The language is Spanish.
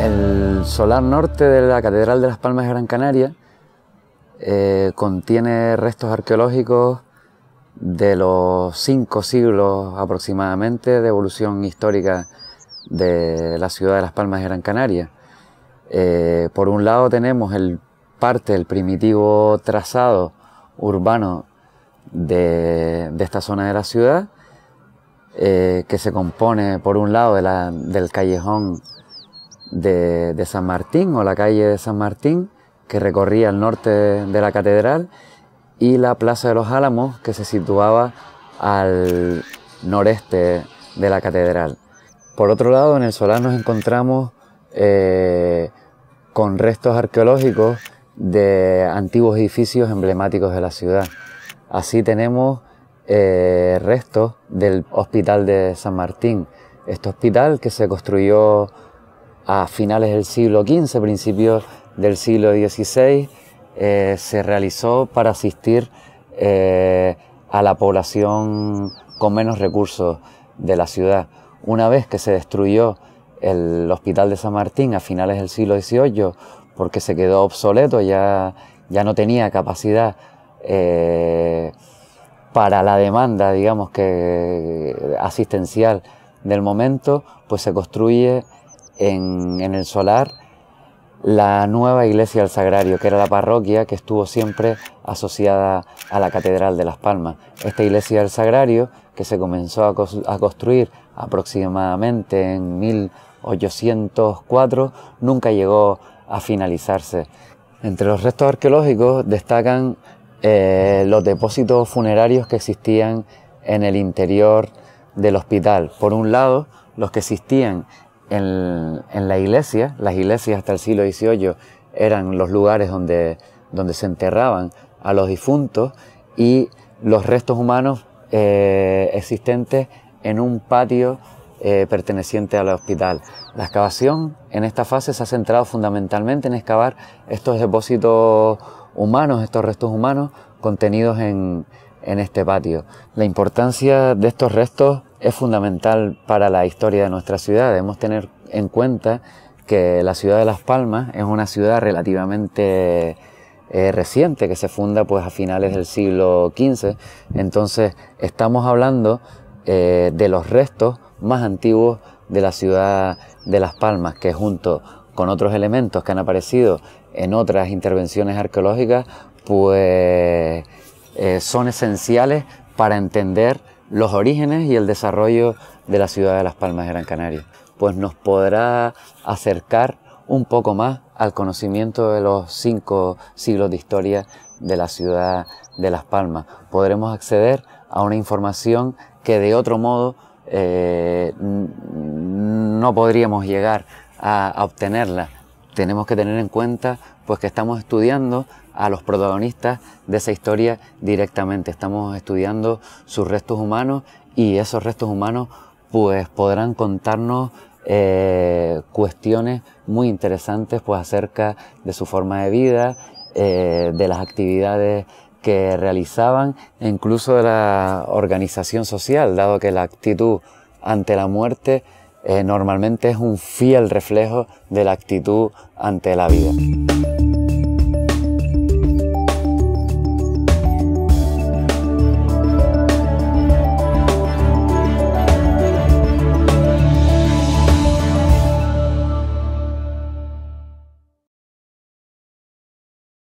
El solar norte de la Catedral de las Palmas de Gran Canaria eh, contiene restos arqueológicos de los cinco siglos aproximadamente de evolución histórica de la ciudad de Las Palmas de Gran Canaria. Eh, por un lado tenemos el parte del primitivo trazado urbano de, esta zona de la ciudad, eh, que se compone por un lado del callejón de, San Martín o la calle de San Martín que recorría al norte de la catedral y la Plaza de los Álamos que se situaba al noreste de la catedral. Por otro lado, en el solar nos encontramos eh, con restos arqueológicos de antiguos edificios emblemáticos de la ciudad. Así tenemos eh, restos del Hospital de San Martín, este hospital que se construyó a finales del siglo XV, principios del siglo XVI, eh, se realizó para asistir eh, a la población con menos recursos de la ciudad. Una vez que se destruyó el Hospital de San Martín a finales del siglo XVIII, porque se quedó obsoleto, ya, ya no tenía capacidad eh, para la demanda, digamos que asistencial del momento, pues se construye en, el solar la nueva iglesia del Sagrario, que era la parroquia que estuvo siempre asociada a la Catedral de Las Palmas. Esta iglesia del Sagrario, que se comenzó a, construir aproximadamente en 1804, nunca llegó a finalizarse. Entre los restos arqueológicos destacan eh, los depósitos funerarios que existían en el interior del hospital. Por un lado, los que existían en, la iglesia, las iglesias hasta el siglo XVIII eran los lugares donde, donde se enterraban a los difuntos y los restos humanos eh, existentes en un patio eh, perteneciente al hospital. La excavación en esta fase se ha centrado fundamentalmente en excavar estos depósitos humanos, estos restos humanos contenidos en, en este patio. La importancia de estos restos es fundamental para la historia de nuestra ciudad. Debemos tener en cuenta que la ciudad de Las Palmas es una ciudad relativamente eh, reciente que se funda pues a finales del siglo XV. Entonces estamos hablando eh, de los restos más antiguos de la ciudad de Las Palmas, que junto con otros elementos que han aparecido en otras intervenciones arqueológicas, pues eh, son esenciales para entender los orígenes y el desarrollo de la ciudad de Las Palmas de Gran Canaria, pues nos podrá acercar un poco más al conocimiento de los cinco siglos de historia de la ciudad de Las Palmas. Podremos acceder a una información que de otro modo eh, no podríamos llegar a obtenerla tenemos que tener en cuenta pues que estamos estudiando a los protagonistas de esa historia directamente, estamos estudiando sus restos humanos y esos restos humanos pues podrán contarnos eh, cuestiones muy interesantes pues acerca de su forma de vida, eh, de las actividades que realizaban, e incluso de la organización social, dado que la actitud ante la muerte eh, normalmente es un fiel reflejo de la actitud ante la vida.